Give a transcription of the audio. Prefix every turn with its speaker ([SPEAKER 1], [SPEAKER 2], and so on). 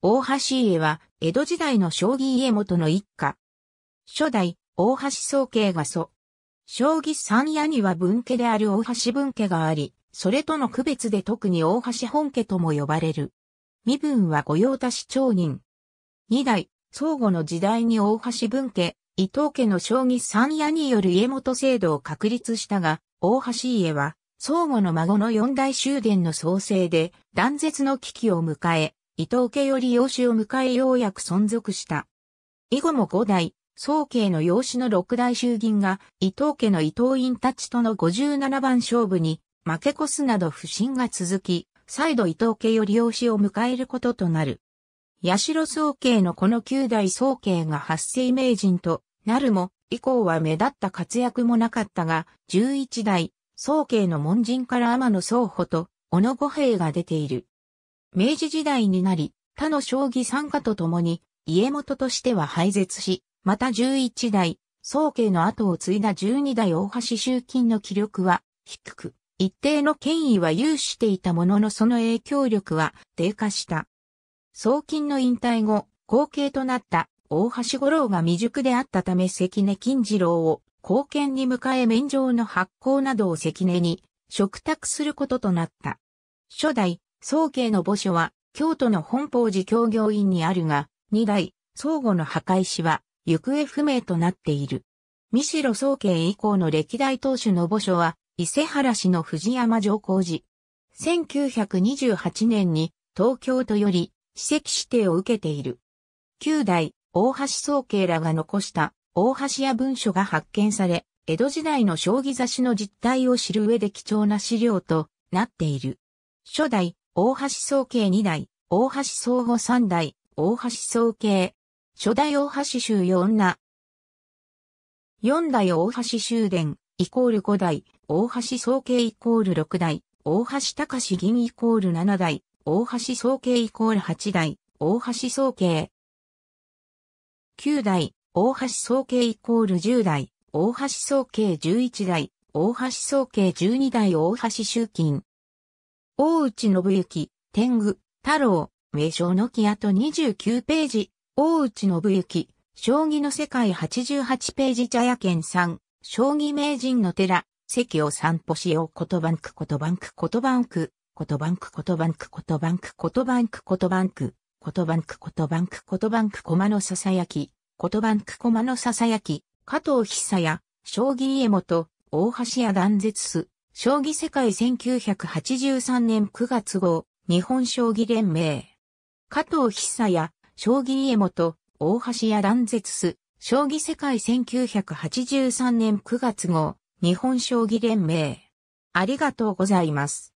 [SPEAKER 1] 大橋家は、江戸時代の将棋家元の一家。初代、大橋宗家が祖。将棋三屋には分家である大橋分家があり、それとの区別で特に大橋本家とも呼ばれる。身分は御用達町人。二代、相互の時代に大橋分家、伊藤家の将棋三屋による家元制度を確立したが、大橋家は、相互の孫の四大終殿の創生で、断絶の危機を迎え、伊藤家より養子を迎えようやく存続した。以後も5代、宗慶の養子の六代衆議院が伊藤家の伊藤院たちとの57番勝負に負け越すなど不審が続き、再度伊藤家より養子を迎えることとなる。八代宗慶のこの9代宗慶が発生名人となるも、以降は目立った活躍もなかったが、11代、宗慶の門人から天野宗保と、小野五平が出ている。明治時代になり、他の将棋参加とともに、家元としては廃絶し、また11代、宗家の後を継いだ12代大橋集金の気力は低く、一定の権威は有していたもののその影響力は低下した。宗金の引退後、後継となった大橋五郎が未熟であったため関根金次郎を後見に迎え免状の発行などを関根に嘱託することとなった。初代、宗家の墓所は、京都の本法寺協業院にあるが、二代、相互の墓石は、行方不明となっている。三代宗家以降の歴代当主の墓所は、伊勢原市の藤山上皇寺。1928年に、東京都より、史跡指定を受けている。九代、大橋宗家らが残した、大橋屋文書が発見され、江戸時代の将棋雑誌の実態を知る上で貴重な資料となっている。初代、大橋総計2代、大橋総合3代、大橋総計、初代大橋州4女。4代大橋州伝、イコール5代、大橋総計イコール6代、大橋隆銀イコール7代、大橋総計イコール8代、大橋総計。9代、大橋総計イコール10代、大橋総計11代、大橋総計12代大橋集金。大内信行、天狗、太郎、名称の木跡29ページ、大内信行、将棋の世界88ページ茶屋県3、将棋名人の寺、席を散歩しようことバンクことバンクことバンク、ことばんく、ことばんく、ことばんく、ことばんく、ことばんく、ことばんく、ことばんく、ことばんく、ことばんく、ことばんく、ことバンク駒のささやき、ことんくコ駒のささやき、加藤久也、将棋家元、大橋屋断絶す、将棋世界1983年9月号、日本将棋連盟。加藤久や、将棋家元、大橋や乱絶す、将棋世界1983年9月号、日本将棋連盟。ありがとうございます。